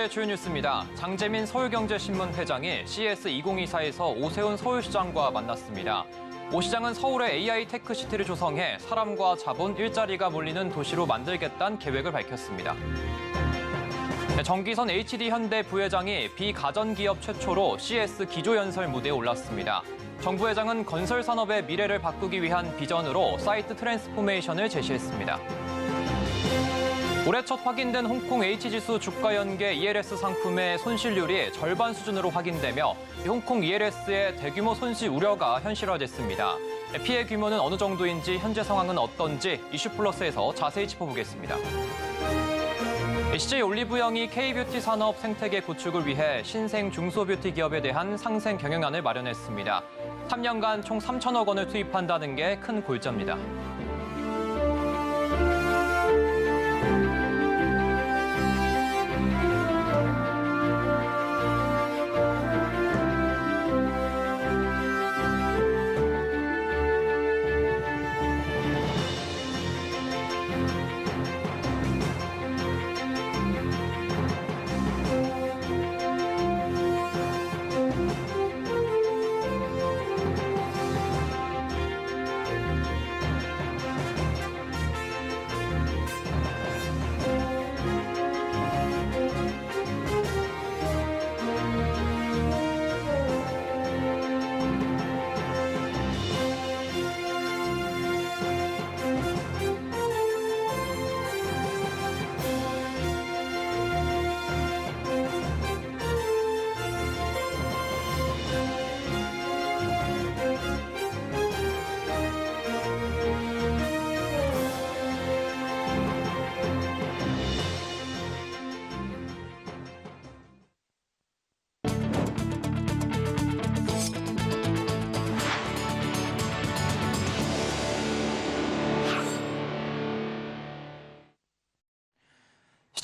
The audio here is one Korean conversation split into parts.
오늘의 주요 뉴스입니다. 장재민 서울경제신문 회장이 CS2024에서 오세훈 서울시장과 만났습니다. 오 시장은 서울에 AI 테크시티를 조성해 사람과 자본, 일자리가 몰리는 도시로 만들겠다는 계획을 밝혔습니다. 네, 정기선 HD현대 부회장이 비가전기업 최초로 CS 기조연설 무대에 올랐습니다. 정부 회장은 건설 산업의 미래를 바꾸기 위한 비전으로 사이트 트랜스포메이션을 제시했습니다. 올해 첫 확인된 홍콩 H지수 주가 연계 ELS 상품의 손실률이 절반 수준으로 확인되며 홍콩 ELS의 대규모 손실 우려가 현실화됐습니다. 피해 규모는 어느 정도인지 현재 상황은 어떤지 이슈플러스에서 자세히 짚어보겠습니다. CJ 올리브영이 K뷰티 산업 생태계 구축을 위해 신생 중소뷰티 기업에 대한 상생 경영안을 마련했습니다. 3년간 총 3천억 원을 투입한다는 게 큰 골자입니다.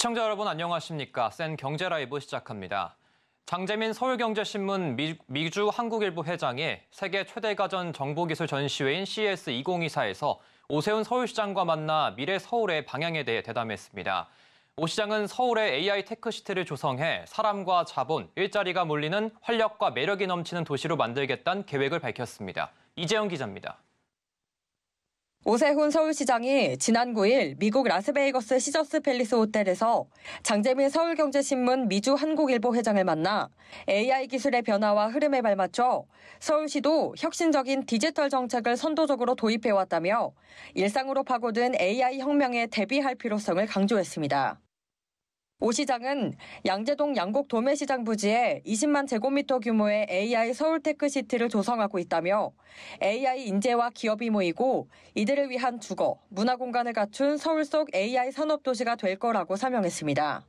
시청자 여러분 안녕하십니까? 센 경제 라이브 시작합니다. 장재민 서울경제신문 미, 주 한국일보 회장이 세계 최대 가전 정보기술 전시회인 c s 2024에서 오세훈 서울시장과 만나 미래 서울의 방향에 대해 대담했습니다. 오 시장은 서울의 AI 테크시티를 조성해 사람과 자본, 일자리가 몰리는 활력과 매력이 넘치는 도시로 만들겠다는 계획을 밝혔습니다. 이재영 기자입니다. 오세훈 서울시장이 지난 9일 미국 라스베이거스 시저스 팰리스 호텔에서 장재민 서울경제신문 미주 한국일보 회장을 만나 AI 기술의 변화와 흐름에 발맞춰 서울시도 혁신적인 디지털 정책을 선도적으로 도입해왔다며 일상으로 파고든 AI 혁명에 대비할 필요성을 강조했습니다. 오 시장은 양재동 양곡 도매시장 부지에 20만 제곱미터 규모의 AI 서울테크시티를 조성하고 있다며 AI 인재와 기업이 모이고 이들을 위한 주거, 문화 공간을 갖춘 서울 속 AI 산업도시가 될 거라고 설명했습니다.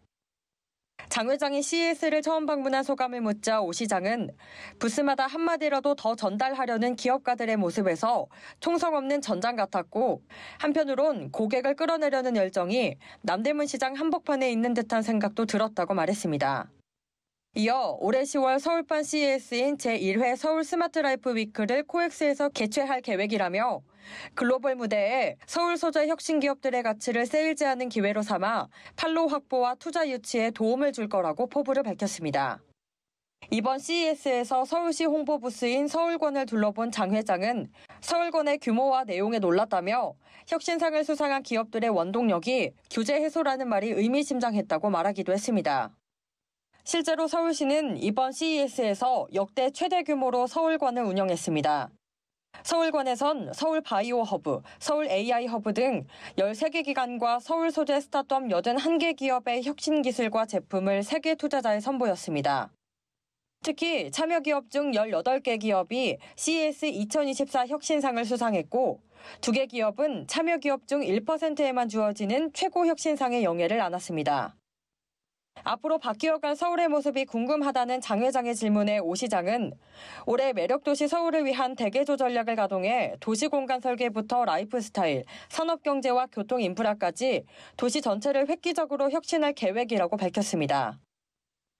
장 회장이 CES를 처음 방문한 소감을 묻자 오 시장은 부스마다 한마디라도 더 전달하려는 기업가들의 모습에서 총성 없는 전장 같았고 한편으론 고객을 끌어내려는 열정이 남대문 시장 한복판에 있는 듯한 생각도 들었다고 말했습니다. 이어 올해 10월 서울판 CES인 제1회 서울 스마트 라이프 위크를 코엑스에서 개최할 계획이라며 글로벌 무대에 서울 소재 혁신 기업들의 가치를 세일즈하는 기회로 삼아 판로 확보와 투자 유치에 도움을 줄 거라고 포부를 밝혔습니다. 이번 CES에서 서울시 홍보 부스인 서울권을 둘러본 장 회장은 서울권의 규모와 내용에 놀랐다며 혁신상을 수상한 기업들의 원동력이 규제 해소라는 말이 의미심장했다고 말하기도 했습니다. 실제로 서울시는 이번 CES에서 역대 최대 규모로 서울권을 운영했습니다. 서울권에선 서울 바이오 허브, 서울 AI 허브 등 13개 기관과 서울 소재 스타트업 81개 기업의 혁신 기술과 제품을 세계 투자자에 선보였습니다. 특히 참여 기업 중 18개 기업이 CES 2024 혁신상을 수상했고, 두 개 기업은 참여 기업 중 1%에만 주어지는 최고 혁신상의 영예를 안았습니다. 앞으로 바뀌어갈 서울의 모습이 궁금하다는 장 회장의 질문에 오 시장은 올해 매력도시 서울을 위한 대개조 전략을 가동해 도시공간 설계부터 라이프스타일, 산업경제와 교통 인프라까지 도시 전체를 획기적으로 혁신할 계획이라고 밝혔습니다.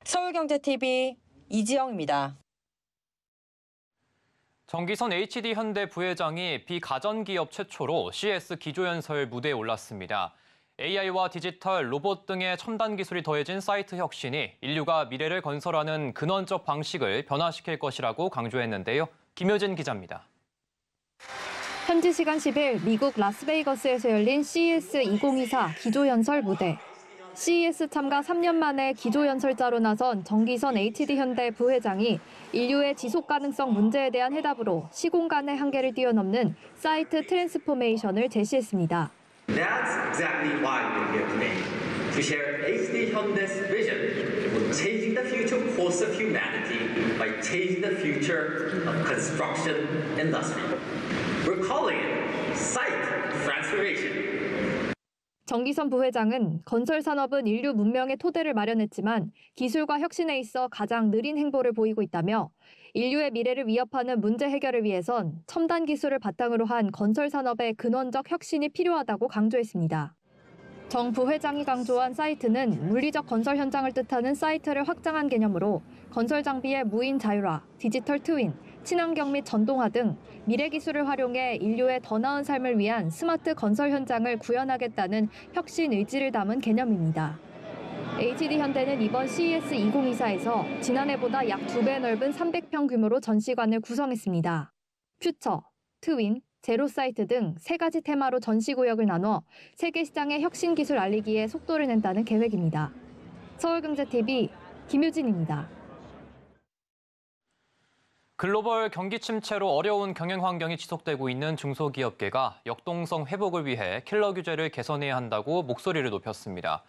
서울경제TV 이지영입니다. 정기선 HD 현대 부회장이 비가전기업 최초로 CS 기조연설 무대에 올랐습니다. AI와 디지털, 로봇 등의 첨단 기술이 더해진 사이트 혁신이 인류가 미래를 건설하는 근원적 방식을 변화시킬 것이라고 강조했는데요. 김효진 기자입니다. 현지 시간 10일 미국 라스베이거스에서 열린 CES 2024 기조연설 무대. CES 참가 3년 만에 기조연설자로 나선 정기선 HD현대 부회장이 인류의 지속 가능성 문제에 대한 해답으로 시공간의 한계를 뛰어넘는 사이트 트랜스포메이션을 제시했습니다. That's exactly why we're here today, to share HD Hyundai's vision for changing the future course of humanity by changing the future of construction industry. We're calling it Site Transformation. 정기선 부회장은 건설 산업은 인류 문명의 토대를 마련했지만 기술과 혁신에 있어 가장 느린 행보를 보이고 있다며 인류의 미래를 위협하는 문제 해결을 위해선 첨단 기술을 바탕으로 한 건설 산업의 근원적 혁신이 필요하다고 강조했습니다. 정 부회장이 강조한 사이트는 물리적 건설 현장을 뜻하는 사이트를 확장한 개념으로 건설 장비의 무인 자율화, 디지털 트윈, 친환경 및 전동화 등 미래 기술을 활용해 인류의 더 나은 삶을 위한 스마트 건설 현장을 구현하겠다는 혁신 의지를 담은 개념입니다. HD 현대는 이번 CES 2024에서 지난해보다 약 2배 넓은 300평 규모로 전시관을 구성했습니다. 퓨처, 트윈, 제로사이트 등 세 가지 테마로 전시구역을 나눠 세계 시장의 혁신 기술 알리기에 속도를 낸다는 계획입니다. 서울경제TV 김유진입니다. 글로벌 경기 침체로 어려운 경영 환경이 지속되고 있는 중소기업계가 역동성 회복을 위해 킬러 규제를 개선해야 한다고 목소리를 높였습니다.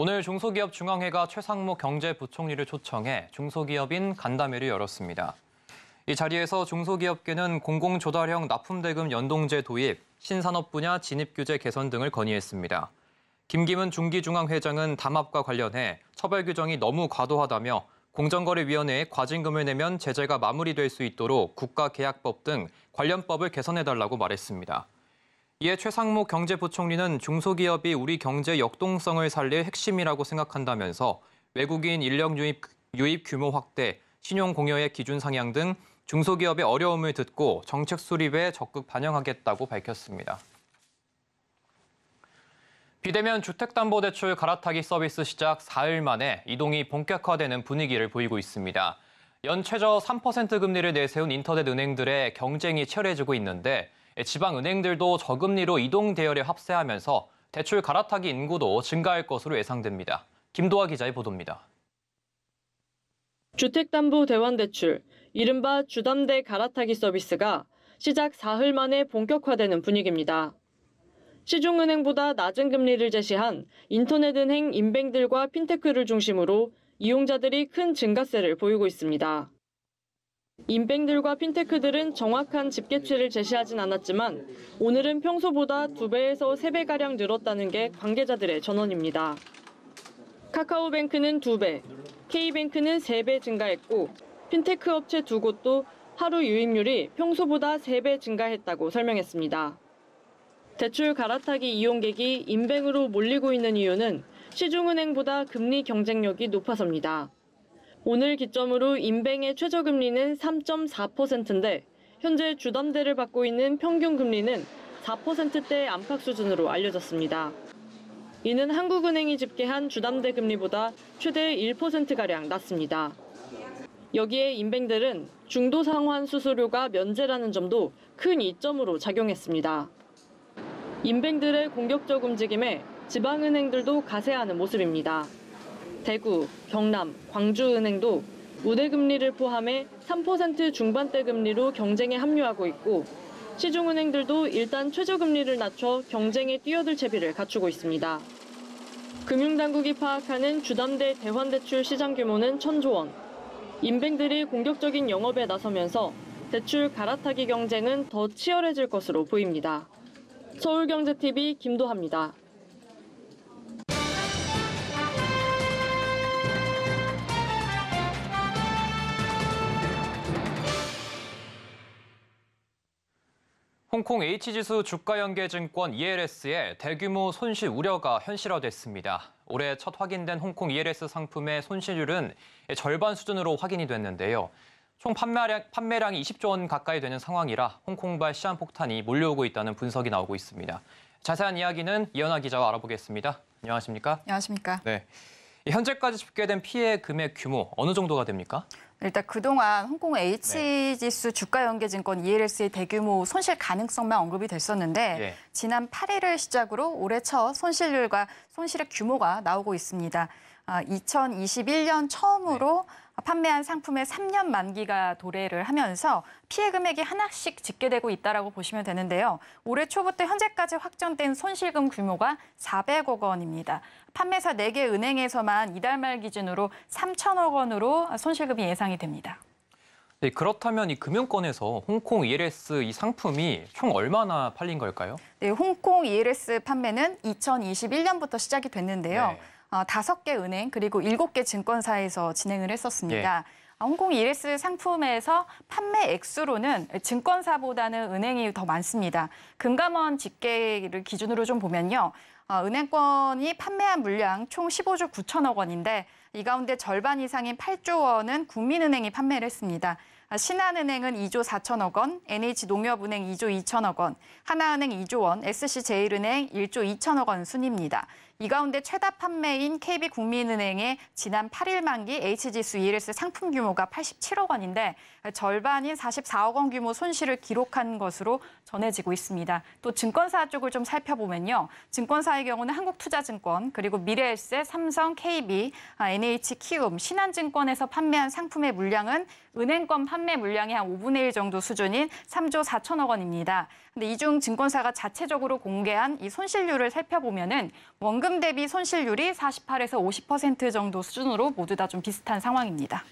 오늘 중소기업 중앙회가 최상무 경제부총리를 초청해 중소기업인 간담회를 열었습니다. 이 자리에서 중소기업계는 공공조달형 납품대금 연동제 도입, 신산업 분야 진입규제 개선 등을 건의했습니다. 김기문 중기중앙회장은 담합과 관련해 처벌 규정이 너무 과도하다며 공정거래위원회에 과징금을 내면 제재가 마무리될 수 있도록 국가계약법 등 관련법을 개선해달라고 말했습니다. 이에 최상무 경제부총리는 중소기업이 우리 경제 역동성을 살릴 핵심이라고 생각한다면서 외국인 인력 유입, 유입 규모 확대, 신용 공여의 기준 상향 등 중소기업의 어려움을 듣고 정책 수립에 적극 반영하겠다고 밝혔습니다. 비대면 주택담보대출 갈아타기 서비스 시작 4일 만에 이동이 본격화되는 분위기를 보이고 있습니다. 연 최저 3% 금리를 내세운 인터넷 은행들의 경쟁이 치열해지고 있는데 예, 지방은행들도 저금리로 이동 대열에 합세하면서 대출 갈아타기 인구도 증가할 것으로 예상됩니다. 김도아 기자의 보도입니다. 주택담보대환대출, 이른바 주담대 갈아타기 서비스가 시작 사흘 만에 본격화되는 분위기입니다. 시중은행보다 낮은 금리를 제시한 인터넷은행 인뱅들과 핀테크를 중심으로 이용자들이 큰 증가세를 보이고 있습니다. 인뱅들과 핀테크들은 정확한 집계치를 제시하진 않았지만 오늘은 평소보다 2배에서 3배가량 늘었다는 게 관계자들의 전언입니다. 카카오뱅크는 2배, K뱅크는 3배 증가했고 핀테크 업체 두 곳도 하루 유입률이 평소보다 3배 증가했다고 설명했습니다. 대출 갈아타기 이용객이 인뱅으로 몰리고 있는 이유는 시중은행보다 금리 경쟁력이 높아서입니다. 오늘 기점으로 인뱅의 최저금리는 3.4%인데 현재 주담대를 받고 있는 평균 금리는 4%대 안팎 수준으로 알려졌습니다. 이는 한국은행이 집계한 주담대 금리보다 최대 1%가량 낮습니다. 여기에 인뱅들은 중도 상환 수수료가 면제라는 점도 큰 이점으로 작용했습니다. 인뱅들의 공격적 움직임에 지방은행들도 가세하는 모습입니다. 대구, 경남, 광주은행도 우대 금리를 포함해 3% 중반대 금리로 경쟁에 합류하고 있고 시중은행들도 일단 최저금리를 낮춰 경쟁에 뛰어들 채비를 갖추고 있습니다. 금융당국이 파악하는 주담대 대환대출 시장 규모는 천조 원. 인뱅들이 공격적인 영업에 나서면서 대출 갈아타기 경쟁은 더 치열해질 것으로 보입니다. 서울경제TV 김도합니다. 홍콩 H지수 주가연계증권 ELS의 대규모 손실 우려가 현실화됐습니다. 올해 첫 확인된 홍콩 ELS 상품의 손실률은 절반 수준으로 확인이 됐는데요. 총 판매량, 판매량이 20조 원 가까이 되는 상황이라 홍콩발 시한폭탄이 몰려오고 있다는 분석이 나오고 있습니다. 자세한 이야기는 이현아 기자와 알아보겠습니다. 안녕하십니까? 안녕하십니까? 네. 현재까지 집계된 피해 금액 규모 어느 정도가 됩니까? 일단 그동안 홍콩 네. H지수 주가 연계증권 ELS의 대규모 손실 가능성만 언급이 됐었는데 예. 지난 8일을 시작으로 올해 첫 손실률과 손실의 규모가 나오고 있습니다. 아, 2021년 처음으로 네. 판매한 상품의 3년 만기가 도래를 하면서 피해 금액이 하나씩 집계되고 있다고 보시면 되는데요. 올해 초부터 현재까지 확정된 손실금 규모가 400억 원입니다. 판매사 4개 은행에서만 이달 말 기준으로 3천억 원으로 손실금이 예상이 됩니다. 네, 그렇다면 이 금융권에서 홍콩 ELS 이 상품이 총 얼마나 팔린 걸까요? 네, 홍콩 ELS 판매는 2021년부터 시작이 됐는데요. 네. 어, 다섯 개 은행 그리고 일곱 개 증권사에서 진행을 했었습니다. 예. 아, 홍콩 ELS 상품에서 판매 액수로는 증권사보다는 은행이 더 많습니다. 금감원 집계를 기준으로 좀 보면요. 어, 은행권이 판매한 물량 총 15조 9천억 원인데 이 가운데 절반 이상인 8조 원은 국민은행이 판매를 했습니다. 아, 신한은행은 2조 4천억 원, NH농협은행 2조 2천억 원, 하나은행 2조 원, SC제일은행 1조 2천억 원 순입니다. 이 가운데 최다 판매인 KB 국민은행의 지난 8일 만기 h 지수 ELS 상품 규모가 87억 원인데 절반인 44억 원 규모 손실을 기록한 것으로 전해지고 있습니다. 또 증권사 쪽을 좀 살펴보면요. 증권사의 경우는 한국투자증권, 그리고 미래에셋, 삼성, KB, 아, NH키움, 신한증권에서 판매한 상품의 물량은 은행권 판매 물량의 한 5분의 1 정도 수준인 3조 4천억 원입니다. 근데 이 중 증권사가 자체적으로 공개한 이 손실률을 살펴보면은 원금 대비 손실률이 48에서 50% 정도 수준으로 모두 다 좀 비슷한 상황입니다.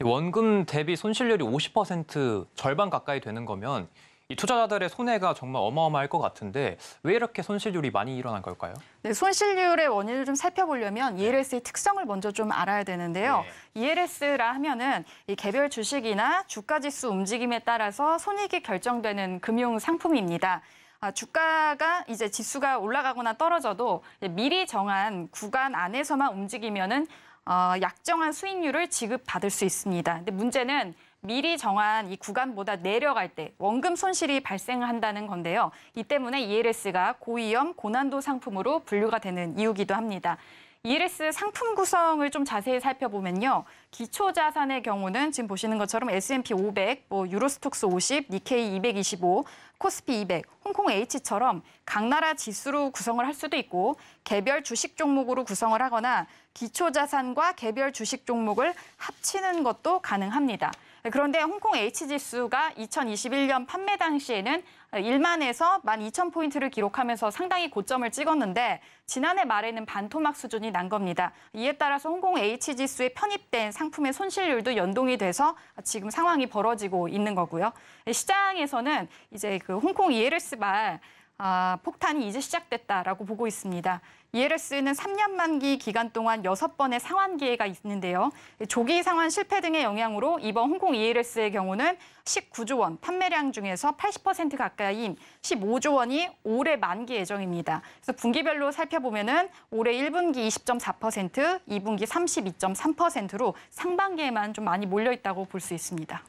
원금 대비 손실률이 50% 절반 가까이 되는 거면 이 투자자들의 손해가 정말 어마어마할 것 같은데 왜 이렇게 손실률이 많이 일어난 걸까요? 네, 손실률의 원인을 좀 살펴보려면 네. ELS의 특성을 먼저 좀 알아야 되는데요. 네. ELS라 하면은 이 개별 주식이나 주가 지수 움직임에 따라서 손익이 결정되는 금융 상품입니다. 아, 주가가 이제 지수가 올라가거나 떨어져도 미리 정한 구간 안에서만 움직이면은 어, 약정한 수익률을 지급받을 수 있습니다. 근데 문제는 미리 정한 이 구간보다 내려갈 때 원금 손실이 발생한다는 건데요. 이 때문에 ELS가 고위험 고난도 상품으로 분류가 되는 이유기도 합니다. ELS 상품 구성을 좀 자세히 살펴보면요. 기초 자산의 경우는 지금 보시는 것처럼 S&P 500, 뭐 유로스톡스 50, 니케이 225, 코스피 200, 홍콩 H처럼 각 나라 지수로 구성을 할 수도 있고 개별 주식 종목으로 구성을 하거나 기초 자산과 개별 주식 종목을 합치는 것도 가능합니다. 네, 그런데 홍콩 H지수가 2021년 판매 당시에는 1만에서 12,000포인트를 기록하면서 상당히 고점을 찍었는데 지난해 말에는 반토막 수준이 난 겁니다. 이에 따라서 홍콩 H지수에 편입된 상품의 손실률도 연동이 돼서 지금 상황이 벌어지고 있는 거고요. 시장에서는 이제 그 홍콩 ELS 말 아, 폭탄이 이제 시작됐다라고 보고 있습니다. 이 ELS는 3년 만기 기간 동안 6번의 상환 기회가 있는데요. 조기 상환 실패 등의 영향으로 이번 홍콩 ELS의 경우는 19조 원, 판매량 중에서 80% 가까이인 15조 원이 올해 만기 예정입니다. 그래서 분기별로 살펴보면 은 올해 1분기 20.4%, 2분기 32.3%로 상반기에만 좀 많이 몰려있다고 볼 수 있습니다.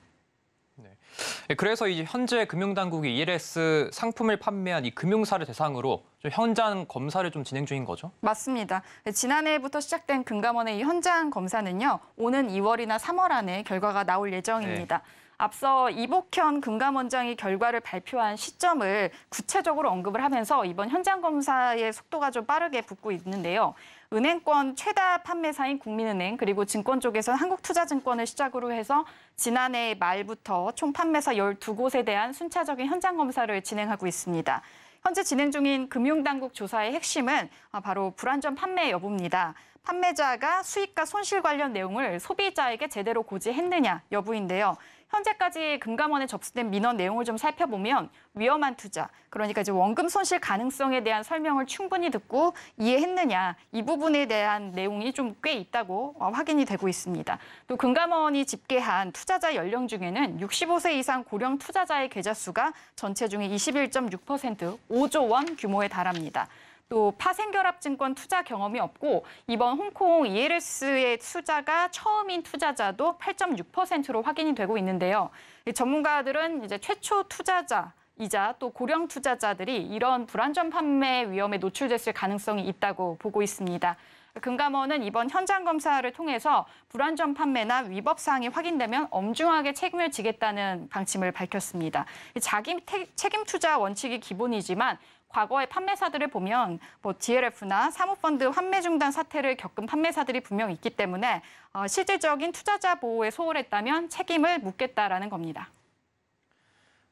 예, 그래서 이제 현재 금융당국이 ELS 상품을 판매한 이 금융사를 대상으로 좀 현장 검사를 좀 진행 중인 거죠? 맞습니다. 네, 지난해부터 시작된 금감원의 현장 검사는요. 오는 2월이나 3월 안에 결과가 나올 예정입니다. 네. 앞서 이복현 금감원장이 결과를 발표한 시점을 구체적으로 언급을 하면서 이번 현장 검사의 속도가 좀 빠르게 붙고 있는데요. 은행권 최다 판매사인 국민은행 그리고 증권 쪽에서는 한국투자증권을 시작으로 해서 지난해 말부터 총 판매사 12곳에 대한 순차적인 현장 검사를 진행하고 있습니다. 현재 진행 중인 금융당국 조사의 핵심은 아, 바로 불안전 판매 여부입니다. 판매자가 수익과 손실 관련 내용을 소비자에게 제대로 고지했느냐 여부인데요. 현재까지 금감원에 접수된 민원 내용을 좀 살펴보면 위험한 투자, 그러니까 이제 원금 손실 가능성에 대한 설명을 충분히 듣고 이해했느냐 이 부분에 대한 내용이 좀 꽤 있다고 어, 확인이 되고 있습니다. 또 금감원이 집계한 투자자 연령 중에는 65세 이상 고령 투자자의 계좌 수가 전체 중에 21.6% 5조 원 규모에 달합니다. 또 파생결합증권 투자 경험이 없고 이번 홍콩 ELS의 투자가 처음인 투자자도 8.6%로 확인이 되고 있는데요. 전문가들은 이제 최초 투자자 이자 또 고령 투자자들이 이런 불안전 판매 위험에 노출됐을 가능성이 있다고 보고 있습니다. 금감원은 이번 현장 검사를 통해서 불안전 판매나 위법 사항이 확인되면 엄중하게 책임을 지겠다는 방침을 밝혔습니다. 자기 책임 투자 원칙이 기본이지만 과거의 판매사들을 보면 뭐 DLF나 사모펀드 환매 중단 사태를 겪은 판매사들이 분명 있기 때문에 어, 실질적인 투자자 보호에 소홀했다면 책임을 묻겠다라는 겁니다.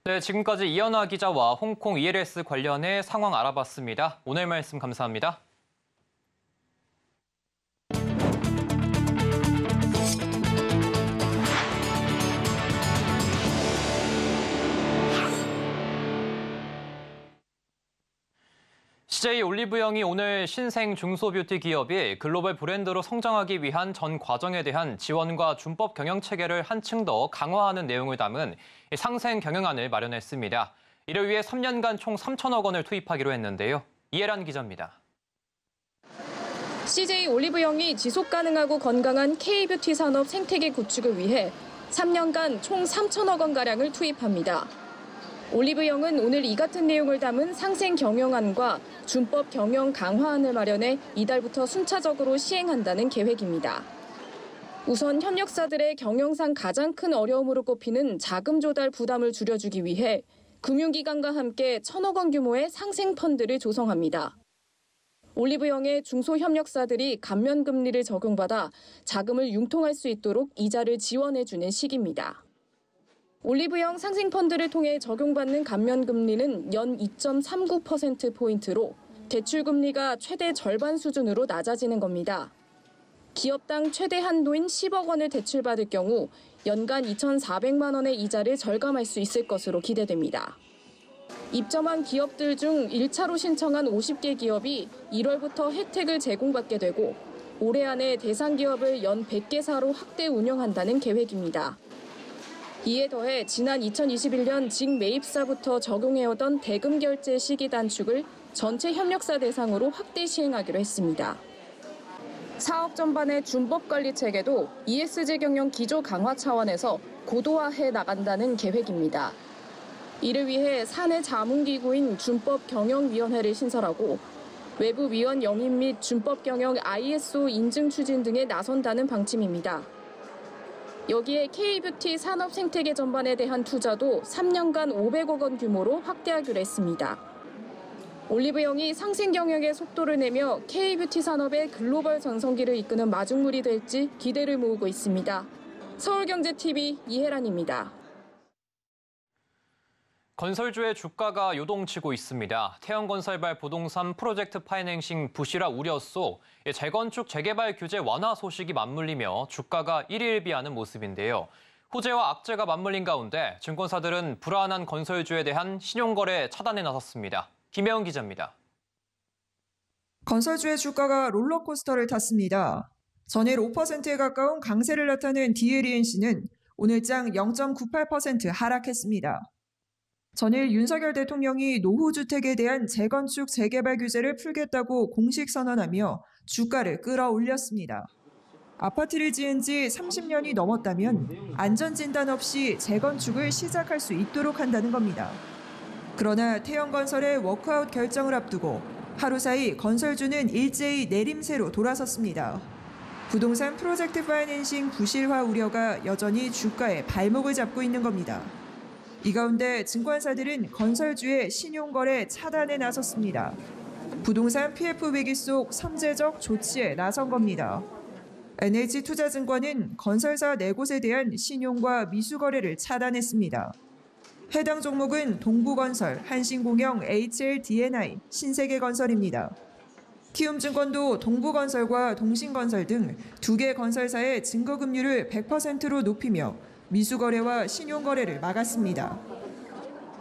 네, 지금까지 이현아 기자와 홍콩 ELS 관련해 상황 알아봤습니다. 오늘 말씀 감사합니다. DJ 올리브영이 오늘 신생 중소뷰티 기업이 글로벌 브랜드로 성장하기 위한 전 과정에 대한 지원과 준법 경영 체계를 한층 더 강화하는 내용을 담은 상생 경영안을 마련했습니다. 이를 위해 3년간 총 3천억 원을 투입하기로 했는데요. 이혜란 기자입니다. CJ 올리브영이 지속 가능하고 건강한 K뷰티 산업 생태계 구축을 위해 3년간 총 3천억 원가량을 투입합니다. 올리브영은 오늘 이 같은 내용을 담은 상생 경영안과 준법 경영 강화안을 마련해 이달부터 순차적으로 시행한다는 계획입니다. 우선 협력사들의 경영상 가장 큰 어려움으로 꼽히는 자금 조달 부담을 줄여주기 위해 금융기관과 함께 천억 원 규모의 상생 펀드를 조성합니다. 올리브영의 중소협력사들이 감면금리를 적용받아 자금을 융통할 수 있도록 이자를 지원해주는 시기입니다. 올리브영 상생펀드를 통해 적용받는 감면금리는 연 2.39%포인트로 대출금리가 최대 절반 수준으로 낮아지는 겁니다. 기업당 최대 한도인 10억 원을 대출받을 경우 연간 2,400만 원의 이자를 절감할 수 있을 것으로 기대됩니다. 입점한 기업들 중 1차로 신청한 50개 기업이 1월부터 혜택을 제공받게 되고 올해 안에 대상 기업을 연 100개사로 확대 운영한다는 계획입니다. 이에 더해 지난 2021년 직 매입사부터 적용해오던 대금 결제 시기 단축을 전체 협력사 대상으로 확대 시행하기로 했습니다. 사업 전반의 준법 관리 체계도 ESG 경영 기조 강화 차원에서 고도화해 나간다는 계획입니다. 이를 위해 사내 자문기구인 준법 경영위원회를 신설하고 외부 위원 영입 및 준법 경영 ISO 인증 추진 등에 나선다는 방침입니다. 여기에 K뷰티 산업 생태계 전반에 대한 투자도 3년간 500억 원 규모로 확대하기로 했습니다. 올리브영이 상생 경영의 속도를 내며 K뷰티 산업의 글로벌 전성기를 이끄는 마중물이 될지 기대를 모으고 있습니다. 서울경제TV 이혜란입니다. 건설주의 주가가 요동치고 있습니다. 태양건설발 부동산 프로젝트 파이낸싱 부실화 우려 속 예, 재건축 재개발 규제 완화 소식이 맞물리며 주가가 일일비하는 모습인데요. 호재와 악재가 맞물린 가운데 증권사들은 불안한 건설주에 대한 신용거래 차단에 나섰습니다. 김혜원 기자입니다. 건설주의 주가가 롤러코스터를 탔습니다. 전일 5%에 가까운 강세를 나타낸 DLENC는 오늘 장0.98% 하락했습니다. 전일 윤석열 대통령이 노후 주택에 대한 재건축 재개발 규제를 풀겠다고 공식 선언하며 주가를 끌어올렸습니다. 아파트를 지은 지 30년이 넘었다면 안전진단 없이 재건축을 시작할 수 있도록 한다는 겁니다. 그러나 태형건설의 워크아웃 결정을 앞두고 하루 사이 건설주는 일제히 내림세로 돌아섰습니다. 부동산 프로젝트 파이낸싱 부실화 우려가 여전히 주가에 발목을 잡고 있는 겁니다. 이 가운데 증권사들은 건설주의 신용거래 차단에 나섰습니다. 부동산 PF 위기 속 선제적 조치에 나선 겁니다. NH투자증권은 건설사 4곳에 대한 신용과 미수거래를 차단했습니다. 해당 종목은 동부건설, 한신공영, HLDNI, 신세계건설입니다. 키움증권도 동부건설과 동신건설 등 두 개 건설사의 증거금리를 100%로 높이며 미수거래와 신용거래를 막았습니다.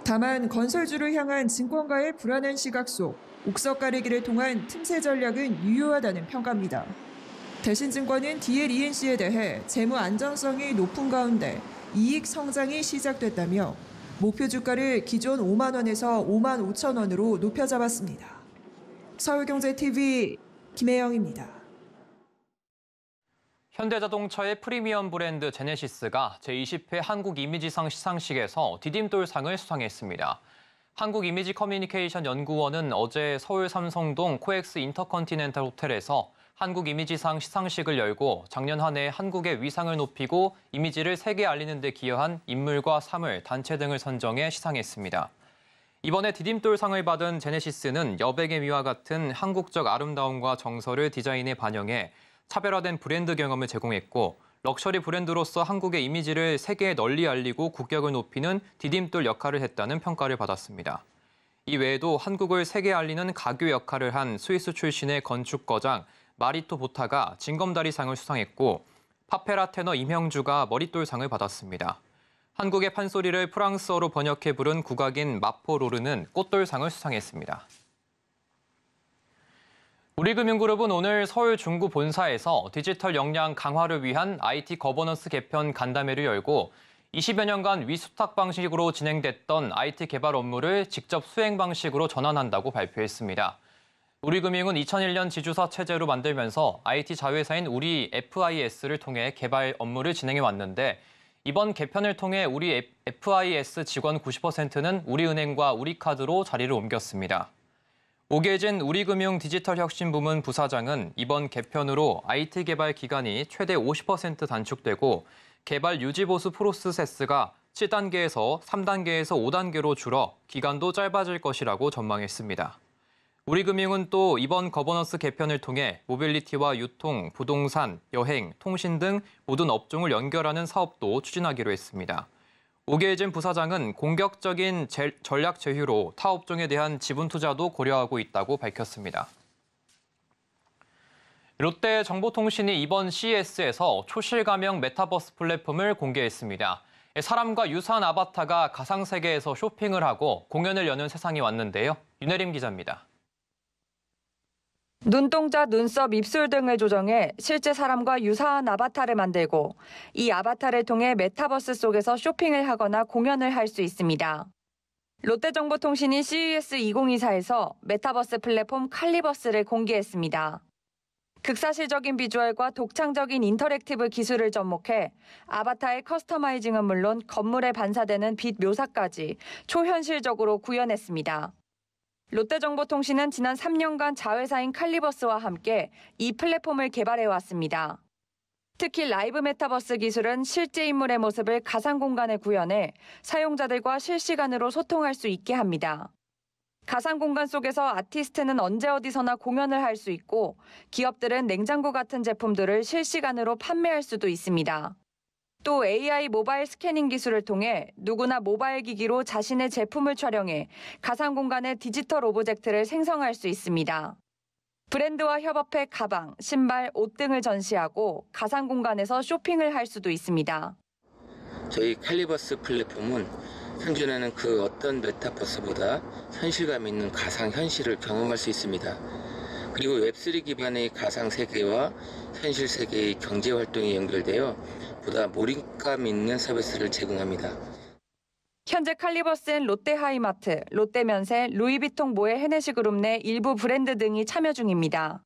다만 건설주를 향한 증권가의 불안한 시각 속 옥석 가리기를 통한 틈새 전략은 유효하다는 평가입니다. 대신증권은 DLENC에 대해 재무 안정성이 높은 가운데 이익 성장이 시작됐다며 목표 주가를 기존 5만 원에서 5만 5천 원으로 높여잡았습니다. 서울경제TV 김혜영입니다. 현대자동차의 프리미엄 브랜드 제네시스가 제20회 한국 이미지상 시상식에서 디딤돌상을 수상했습니다. 한국 이미지 커뮤니케이션 연구원은 어제 서울 삼성동 코엑스 인터컨티넨탈 호텔에서 한국 이미지상 시상식을 열고 작년 한 해 한국의 위상을 높이고 이미지를 세계에 알리는 데 기여한 인물과 사물, 단체 등을 선정해 시상했습니다. 이번에 디딤돌상을 받은 제네시스는 여백의 미와 같은 한국적 아름다움과 정서를 디자인에 반영해 차별화된 브랜드 경험을 제공했고 럭셔리 브랜드로서 한국의 이미지를 세계에 널리 알리고 국격을 높이는 디딤돌 역할을 했다는 평가를 받았습니다. 이 외에도 한국을 세계에 알리는 가교 역할을 한 스위스 출신의 건축 거장 마리토 보타가 진검다리상을 수상했고 파페라 테너 임형주가 머릿돌상을 받았습니다. 한국의 판소리를 프랑스어로 번역해 부른 국악인 마포 로르는 꽃돌상을 수상했습니다. 우리금융그룹은 오늘 서울 중구 본사에서 디지털 역량 강화를 위한 IT 거버넌스 개편 간담회를 열고 20여 년간 위수탁 방식으로 진행됐던 IT 개발 업무를 직접 수행 방식으로 전환한다고 발표했습니다. 우리금융은 2001년 지주사 체제로 만들면서 IT 자회사인 우리 FIS를 통해 개발 업무를 진행해 왔는데 이번 개편을 통해 우리 FIS 직원 90%는 우리은행과 우리카드로 자리를 옮겼습니다. 오계진 우리금융 디지털혁신부문 부사장은 이번 개편으로 IT 개발 기간이 최대 50% 단축되고 개발 유지보수 프로세스가 7단계에서 3단계에서 5단계로 줄어 기간도 짧아질 것이라고 전망했습니다. 우리금융은 또 이번 거버넌스 개편을 통해 모빌리티와 유통, 부동산, 여행, 통신 등 모든 업종을 연결하는 사업도 추진하기로 했습니다. 우계진 부사장은 공격적인 제, 전략 제휴로 타 업종에 대한 지분 투자도 고려하고 있다고 밝혔습니다. 롯데 정보통신이 이번 CES에서 초실 가명 메타버스 플랫폼을 공개했습니다. 사람과 유사한 아바타가 가상세계에서 쇼핑을 하고 공연을 여는 세상이 왔는데요. 윤혜림 기자입니다. 눈동자, 눈썹, 입술 등을 조정해 실제 사람과 유사한 아바타를 만들고 이 아바타를 통해 메타버스 속에서 쇼핑을 하거나 공연을 할 수 있습니다. 롯데정보통신이 CES 2024에서 메타버스 플랫폼 칼리버스를 공개했습니다. 극사실적인 비주얼과 독창적인 인터랙티브 기술을 접목해 아바타의 커스터마이징은 물론 건물에 반사되는 빛 묘사까지 초현실적으로 구현했습니다. 롯데정보통신은 지난 3년간 자회사인 칼리버스와 함께 이 플랫폼을 개발해 왔습니다. 특히 라이브 메타버스 기술은 실제 인물의 모습을 가상 공간에 구현해 사용자들과 실시간으로 소통할 수 있게 합니다. 가상 공간 속에서 아티스트는 언제 어디서나 공연을 할 수 있고 기업들은 냉장고 같은 제품들을 실시간으로 판매할 수도 있습니다. 또 AI 모바일 스캐닝 기술을 통해 누구나 모바일 기기로 자신의 제품을 촬영해 가상 공간의 디지털 오브젝트를 생성할 수 있습니다. 브랜드와 협업해 가방, 신발, 옷 등을 전시하고 가상 공간에서 쇼핑을 할 수도 있습니다. 저희 칼리버스 플랫폼은 현존하는 그 어떤 메타버스보다 현실감 있는 가상 현실을 경험할 수 있습니다. 그리고 웹3 기반의 가상 세계와 현실 세계의 경제 활동이 연결되어 보다 몰입감 있는 서비스를 제공합니다. 현재 칼리버스는 롯데하이마트, 롯데면세, 루이비통 모의 헤네시 그룹 내 일부 브랜드 등이 참여 중입니다.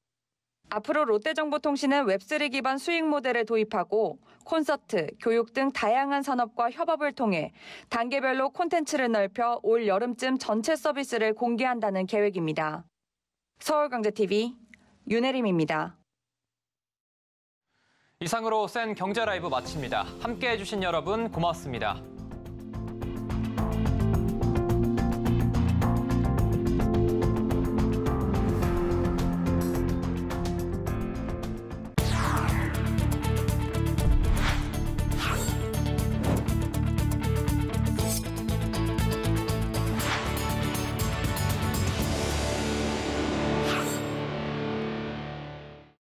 앞으로 롯데정보통신은 웹3 기반 수익 모델을 도입하고 콘서트, 교육 등 다양한 산업과 협업을 통해 단계별로 콘텐츠를 넓혀 올 여름쯤 전체 서비스를 공개한다는 계획입니다. 서울경제TV 윤혜림입니다. 이상으로 센 경제 라이브 마칩니다. 함께 해주신 여러분 고맙습니다.